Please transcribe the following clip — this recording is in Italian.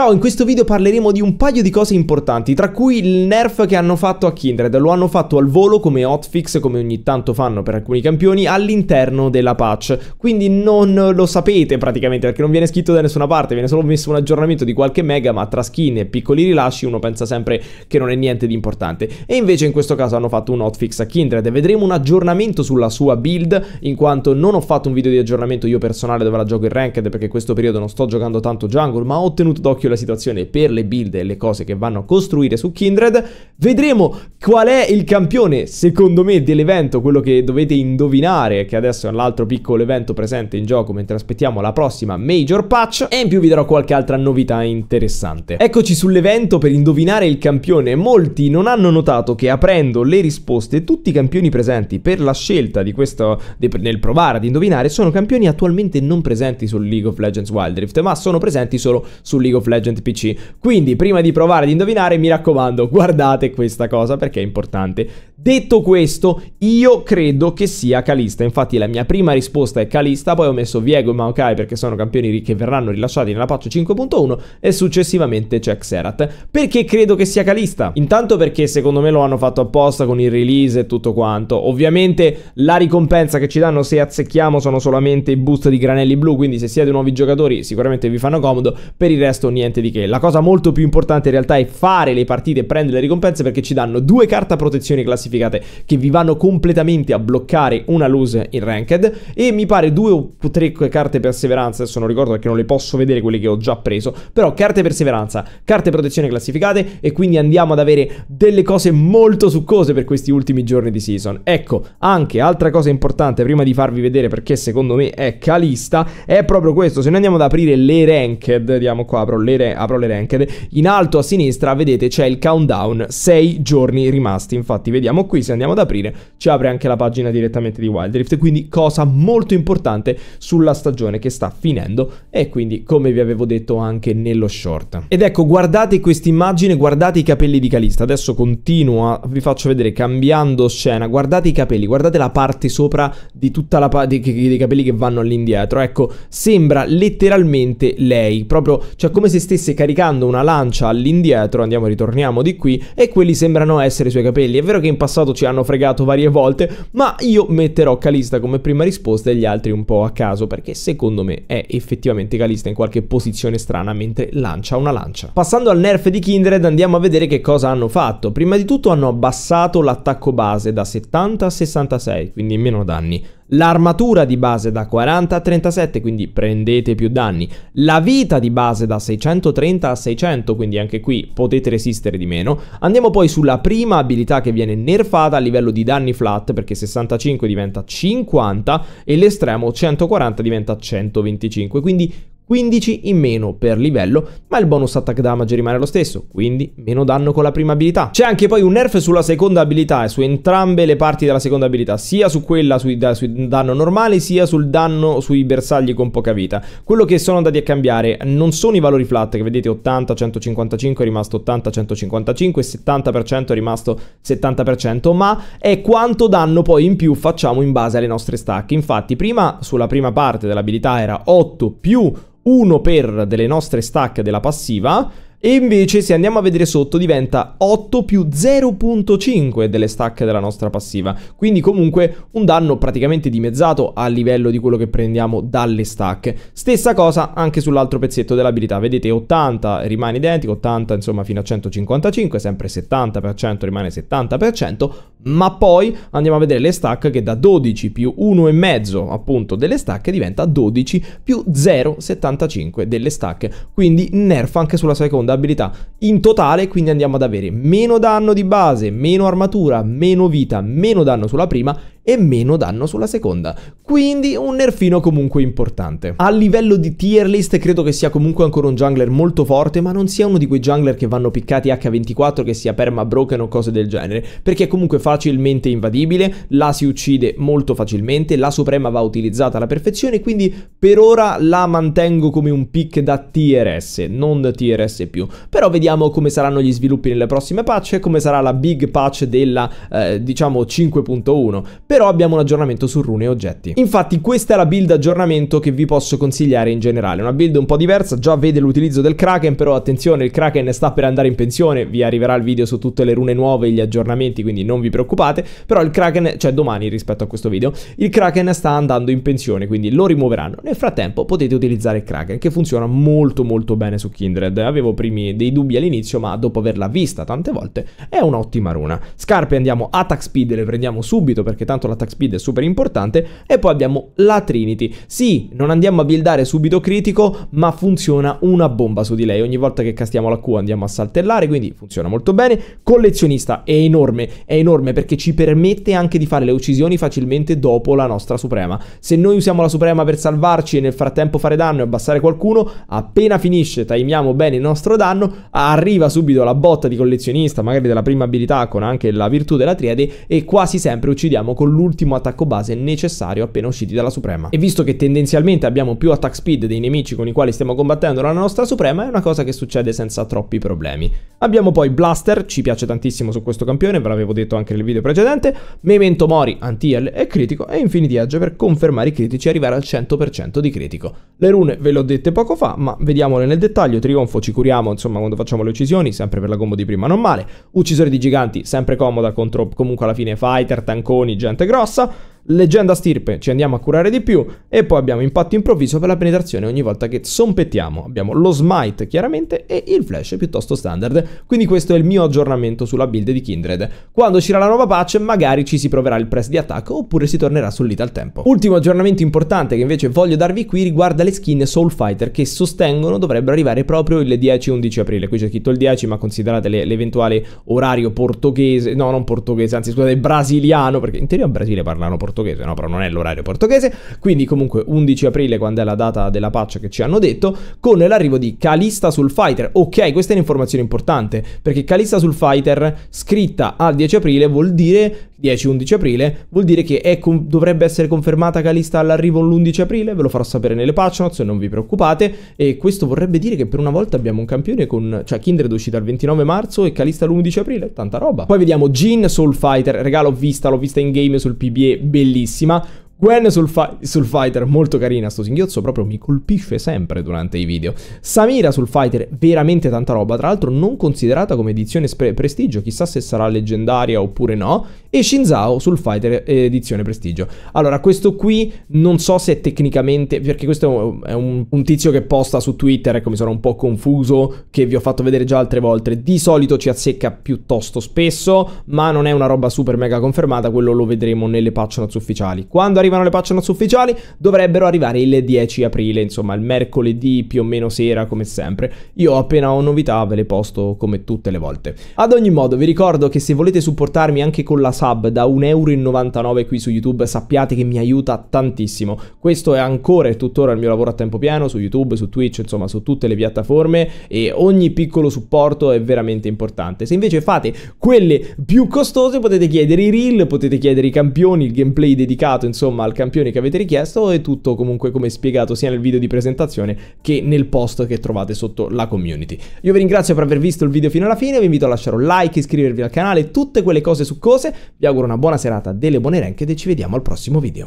Ciao, in questo video parleremo di un paio di cose importanti, tra cui il nerf che hanno fatto a Kindred. Lo hanno fatto al volo come hotfix, come ogni tanto fanno per alcuni campioni, all'interno della patch. Quindi non lo sapete praticamente, perché non viene scritto da nessuna parte, viene solo messo un aggiornamento di qualche mega, ma tra skin e piccoli rilasci uno pensa sempre che non è niente di importante. E invece in questo caso hanno fatto un hotfix a Kindred vedremo un aggiornamento sulla sua build, in quanto non ho fatto un video di aggiornamento io personale dove la gioco in ranked, perché in questo periodo non sto giocando tanto jungle, ma ho ottenuto d'occhio occhio la situazione per le build e le cose che vanno a costruire su Kindred. Vedremo qual è il campione, secondo me, dell'evento, quello che dovete indovinare, che adesso è l'altro piccolo evento presente in gioco mentre aspettiamo la prossima major patch. E in più vi darò qualche altra novità interessante. Eccoci sull'evento per indovinare il campione. Molti non hanno notato che aprendo le risposte tutti i campioni presenti per la scelta di questo, nel provare ad indovinare, sono campioni attualmente non presenti sul League of Legends Wildrift, ma sono presenti solo su League of Legends Legend PC. Quindi prima di provare ad indovinare mi raccomando guardate questa cosa perché è importante. Detto questo, io credo che sia Calista. Infatti, la mia prima risposta è Calista. Poi ho messo Viego e Maokai perché sono campioni che verranno rilasciati nella patch 5.1 e successivamente c'è Xerath. Perché credo che sia Calista? Intanto perché secondo me lo hanno fatto apposta con il release e tutto quanto. Ovviamente la ricompensa che ci danno se azzecchiamo sono solamente i boost di granelli blu. Quindi, se siete nuovi giocatori, sicuramente vi fanno comodo. Per il resto, niente di che. La cosa molto più importante in realtà è fare le partite e prendere le ricompense perché ci danno due carte a protezione classificata classificate che vi vanno completamente a bloccare una lose in ranked e mi pare due o tre carte perseveranza, adesso non ricordo perché non le posso vedere quelle che ho già preso, però carte perseveranza, carte protezione classificate e quindi andiamo ad avere delle cose molto succose per questi ultimi giorni di season. Ecco, anche altra cosa importante prima di farvi vedere perché secondo me è calista è proprio questo, se noi andiamo ad aprire le ranked, vediamo qua, apro le, apro le ranked, in alto a sinistra vedete c'è il countdown, 6 giorni rimasti, infatti vediamo andiamo qui, se andiamo ad aprire, ci apre anche la pagina direttamente di Wild Rift, quindi cosa molto importante sulla stagione che sta finendo e quindi come vi avevo detto anche nello short. Ed ecco, guardate questa immagine, guardate i capelli di Calista, adesso continua, vi faccio vedere cambiando scena, guardate i capelli, guardate la parte sopra di tutta la parte dei capelli che vanno all'indietro, ecco, sembra letteralmente lei, proprio, cioè come se stesse caricando una lancia all'indietro, andiamo ritorniamo di qui, e quelli sembrano essere i suoi capelli, è vero che in passato passato ci hanno fregato varie volte, ma io metterò Calista come prima risposta e gli altri un po' a caso, perché secondo me è effettivamente Calista in qualche posizione strana mentre lancia una lancia. Passando al nerf di Kindred andiamo a vedere che cosa hanno fatto. Prima di tutto hanno abbassato l'attacco base da 70 a 66, quindi meno danni l'armatura di base da 40 a 37, quindi prendete più danni, la vita di base da 630 a 600, quindi anche qui potete resistere di meno. Andiamo poi sulla prima abilità che viene nerfata a livello di danni flat, perché 65 diventa 50 e l'estremo 140 diventa 125, quindi 15 in meno per livello, ma il bonus attack damage rimane lo stesso, quindi meno danno con la prima abilità. C'è anche poi un nerf sulla seconda abilità e su entrambe le parti della seconda abilità, sia su quella sui, da, sui danno normale, sia sul danno sui bersagli con poca vita. Quello che sono andati a cambiare non sono i valori flat, che vedete 80, 155 è rimasto 80, 155, 70% è rimasto 70%, ma è quanto danno poi in più facciamo in base alle nostre stack. Infatti prima sulla prima parte dell'abilità era 8 più uno per delle nostre stack della passiva e invece se andiamo a vedere sotto diventa 8 più 0.5 delle stack della nostra passiva. Quindi comunque un danno praticamente dimezzato a livello di quello che prendiamo dalle stack. Stessa cosa anche sull'altro pezzetto dell'abilità. Vedete 80 rimane identico, 80 insomma fino a 155, sempre 70% rimane 70%, ma poi andiamo a vedere le stack che da 12 più 1,5 appunto delle stack diventa 12 più 0,75 delle stack. Quindi nerf anche sulla seconda seconda abilità in totale, quindi andiamo ad avere meno danno di base, meno armatura, meno vita, meno danno sulla prima e meno danno sulla seconda. Quindi un nerfino comunque importante. A livello di tier list credo che sia comunque ancora un jungler molto forte, ma non sia uno di quei jungler che vanno piccati H24 che sia perma broken o cose del genere, perché è comunque facilmente invadibile, la si uccide molto facilmente, la suprema va utilizzata alla perfezione, quindi per ora la mantengo come un pick da TRS, non TRS+. Però vediamo come saranno gli sviluppi nelle prossime patch e come sarà la big patch della eh, diciamo 5.1. Per però abbiamo un aggiornamento su rune e oggetti. Infatti questa è la build aggiornamento che vi posso consigliare in generale, una build un po' diversa, già vede l'utilizzo del Kraken, però attenzione il Kraken sta per andare in pensione, vi arriverà il video su tutte le rune nuove e gli aggiornamenti, quindi non vi preoccupate, però il Kraken, cioè domani rispetto a questo video, il Kraken sta andando in pensione, quindi lo rimuoveranno. Nel frattempo potete utilizzare il Kraken, che funziona molto molto bene su Kindred, avevo primi dei dubbi all'inizio, ma dopo averla vista tante volte, è un'ottima runa. Scarpe andiamo attack speed, le prendiamo subito perché tanto la tax speed è super importante. E poi abbiamo la Trinity. Sì, non andiamo a buildare subito critico, ma funziona una bomba su di lei. Ogni volta che castiamo la Q andiamo a saltellare, quindi funziona molto bene. Collezionista è enorme, è enorme perché ci permette anche di fare le uccisioni facilmente dopo la nostra Suprema. Se noi usiamo la Suprema per salvarci e nel frattempo fare danno e abbassare qualcuno, appena finisce, timiamo bene il nostro danno, arriva subito la botta di collezionista, magari della prima abilità con anche la virtù della triade, e quasi sempre uccidiamo con l'ultimo attacco base necessario appena usciti dalla Suprema. E visto che tendenzialmente abbiamo più attack speed dei nemici con i quali stiamo combattendo la nostra Suprema, è una cosa che succede senza troppi problemi. Abbiamo poi Blaster, ci piace tantissimo su questo campione, ve l'avevo detto anche nel video precedente, Memento Mori, Antiel e Critico, e Infinity Edge per confermare i critici e arrivare al 100% di critico. Le rune ve le ho dette poco fa, ma vediamole nel dettaglio, Trionfo ci curiamo, insomma, quando facciamo le uccisioni, sempre per la combo di prima, non male, Uccisore di Giganti, sempre comoda contro comunque alla fine Fighter, Tanconi, gente grossa Leggenda stirpe, ci andiamo a curare di più. E poi abbiamo impatto improvviso per la penetrazione ogni volta che sompettiamo. Abbiamo lo smite chiaramente e il flash piuttosto standard. Quindi questo è il mio aggiornamento sulla build di Kindred. Quando uscirà la nuova patch magari ci si proverà il press di attacco oppure si tornerà sull'ita al tempo. Ultimo aggiornamento importante che invece voglio darvi qui riguarda le skin Soul Fighter che sostengono dovrebbero arrivare proprio il 10-11 aprile. Qui c'è scritto il 10 ma considerate l'eventuale orario portoghese, no non portoghese, anzi scusate brasiliano perché in teoria in Brasile parlano portoghese portoghese, no, però non è l'orario portoghese, quindi comunque 11 aprile quando è la data della paccia che ci hanno detto, con l'arrivo di Calista sul Fighter. Ok, questa è un'informazione importante, perché Calista sul Fighter scritta al 10 aprile vuol dire 10-11 aprile, vuol dire che con- dovrebbe essere confermata Calista all'arrivo l'11 aprile, ve lo farò sapere nelle patch notes, non vi preoccupate, e questo vorrebbe dire che per una volta abbiamo un campione con, cioè Kindred è uscita il 29 marzo e Calista l'11 aprile, tanta roba. Poi vediamo Jean Soul Fighter, regà l'ho vista, l'ho vista in game sul PBE, bellissima, Gwen sul, sul, fighter, molto carina, sto singhiozzo proprio mi colpisce sempre durante i video. Samira sul fighter, veramente tanta roba, tra l'altro non considerata come edizione prestigio, chissà se sarà leggendaria oppure no. E Shinzao sul fighter eh, edizione prestigio. Allora, questo qui non so se tecnicamente, perché questo è un, un tizio che posta su Twitter, ecco mi sono un po' confuso, che vi ho fatto vedere già altre volte, di solito ci azzecca piuttosto spesso, ma non è una roba super mega confermata, quello lo vedremo nelle patch notes ufficiali. Quando arriva arrivano le patch notes ufficiali, dovrebbero arrivare il 10 aprile, insomma il mercoledì più o meno sera come sempre. Io appena ho novità ve le posto come tutte le volte. Ad ogni modo vi ricordo che se volete supportarmi anche con la sub da 1,99€ qui su YouTube sappiate che mi aiuta tantissimo. Questo è ancora e tuttora il mio lavoro a tempo pieno su YouTube, su Twitch, insomma su tutte le piattaforme e ogni piccolo supporto è veramente importante. Se invece fate quelle più costose potete chiedere i reel, potete chiedere i campioni, il gameplay dedicato, insomma somma al campione che avete richiesto e tutto comunque come spiegato sia nel video di presentazione che nel post che trovate sotto la community. Io vi ringrazio per aver visto il video fino alla fine, vi invito a lasciare un like, iscrivervi al canale, tutte quelle cose succose, vi auguro una buona serata, delle buone rank ed ci vediamo al prossimo video.